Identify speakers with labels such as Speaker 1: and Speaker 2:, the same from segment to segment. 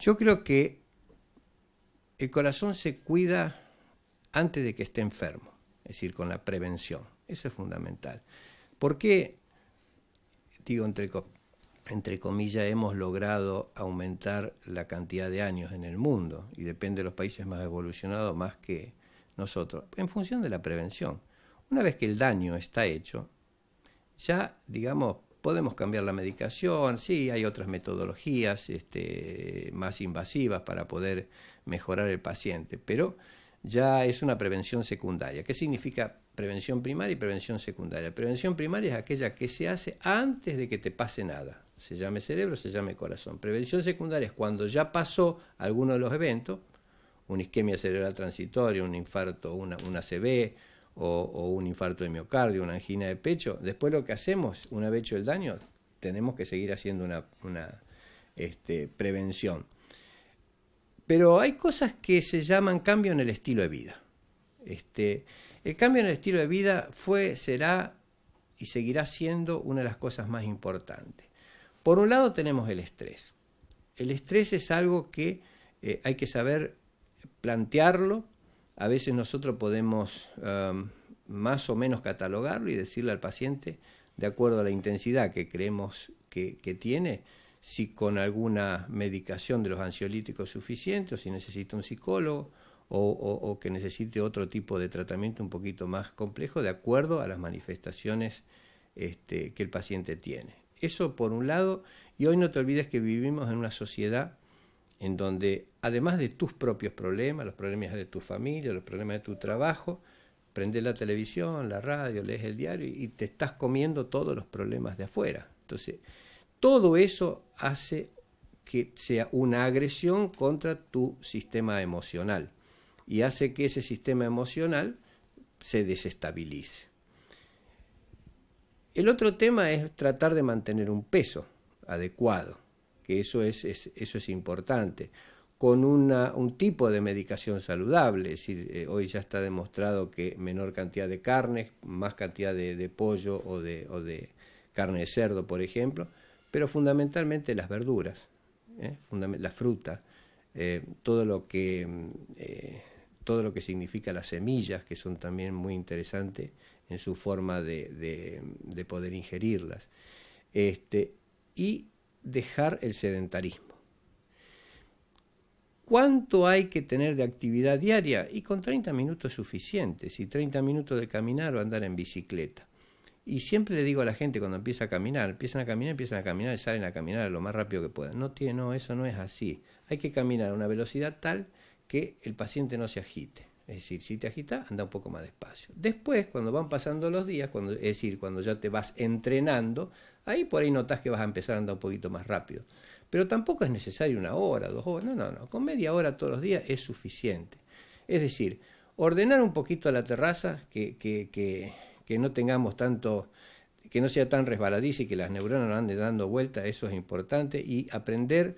Speaker 1: Yo creo que el corazón se cuida antes de que esté enfermo, es decir, con la prevención. Eso es fundamental. ¿Por qué, digo, entre, entre comillas, hemos logrado aumentar la cantidad de años en el mundo? Y depende de los países más evolucionados más que nosotros, en función de la prevención. Una vez que el daño está hecho, ya, digamos, Podemos cambiar la medicación, sí, hay otras metodologías este, más invasivas para poder mejorar el paciente, pero ya es una prevención secundaria. ¿Qué significa prevención primaria y prevención secundaria? Prevención primaria es aquella que se hace antes de que te pase nada, se llame cerebro, se llame corazón. Prevención secundaria es cuando ya pasó alguno de los eventos, una isquemia cerebral transitoria, un infarto, una, una o, un infarto de miocardio, una angina de pecho, después lo que hacemos, una vez hecho el daño, tenemos que seguir haciendo una, este, prevención. Pero hay cosas que se llaman cambio en el estilo de vida. Este, el cambio en el estilo de vida fue, será y seguirá siendo una de las cosas más importantes. Por un lado tenemos el estrés. El estrés es algo que eh, hay que saber plantearlo, a veces nosotros podemos um, más o menos catalogarlo y decirle al paciente, de acuerdo a la intensidad que creemos que, tiene, si con alguna medicación de los ansiolíticos suficiente, o si necesita un psicólogo, o, que necesite otro tipo de tratamiento un poquito más complejo, de acuerdo a las manifestaciones este, que el paciente tiene. Eso por un lado, y hoy no te olvides que vivimos en una sociedad en donde además de tus propios problemas, los problemas de tu familia, los problemas de tu trabajo, prendes la televisión, la radio, lees el diario y te estás comiendo todos los problemas de afuera. Entonces, todo eso hace que sea una agresión contra tu sistema emocional y hace que ese sistema emocional se desestabilice. El otro tema es tratar de mantener un peso adecuado que eso es, eso es importante, con un tipo de medicación saludable, es decir, eh, hoy ya está demostrado que menor cantidad de carne, más cantidad de, pollo o de, de, carne de cerdo, por ejemplo, pero fundamentalmente las verduras, ¿eh? la fruta, eh, todo lo que mm, todo lo que significa las semillas, que son también muy interesantes en su forma de, de poder ingerirlas. Este, y dejar el sedentarismo. ¿Cuánto hay que tener de actividad diaria? Y con 30 minutos suficientes, y 30 minutos de caminar o andar en bicicleta. Y siempre le digo a la gente cuando empieza a caminar, empiezan a caminar, empiezan a caminar y salen a caminar lo más rápido que puedan. No, tiene, no, eso no es así. Hay que caminar a una velocidad tal que el paciente no se agite. Es decir, si te agita anda un poco más despacio. Después, cuando van pasando los días, cuando, es decir, cuando ya te vas entrenando, Ahí por ahí notas que vas a empezar a andar un poquito más rápido. Pero tampoco es necesario una hora, dos horas, no, no, no. Con media hora todos los días es suficiente. Es decir, ordenar un poquito la terraza, que, que, que, que no tengamos tanto, que no sea tan resbaladiza y que las neuronas no anden dando vuelta, eso es importante. Y aprender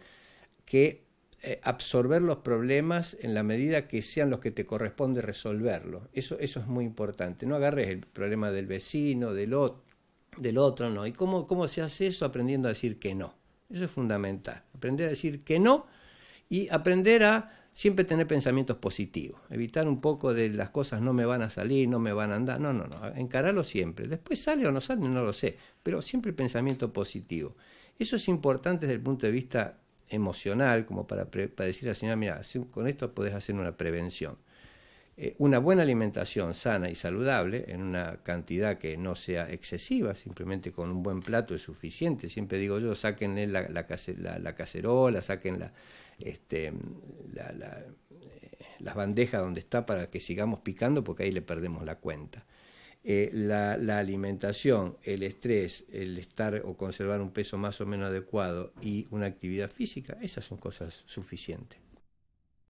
Speaker 1: que eh, absorber los problemas en la medida que sean los que te corresponde resolverlo. Eso, eso es muy importante. No agarres el problema del vecino, del otro del otro no. ¿Y cómo, se hace eso? Aprendiendo a decir que no. Eso es fundamental. Aprender a decir que no y aprender a siempre tener pensamientos positivos. Evitar un poco de las cosas no me van a salir, no me van a andar. No, no, no. Encararlo siempre. Después sale o no sale, no lo sé. Pero siempre el pensamiento positivo. Eso es importante desde el punto de vista emocional, como para, para decir a la señora, mira, con esto podés hacer una prevención. Eh, una buena alimentación sana y saludable, en una cantidad que no sea excesiva, simplemente con un buen plato es suficiente. Siempre digo yo, saquen la, la, cacerola, saquen la, este, eh, las bandejas donde está para que sigamos picando porque ahí le perdemos la cuenta. Eh, la, alimentación, el estrés, el estar o conservar un peso más o menos adecuado y una actividad física, esas son cosas suficientes.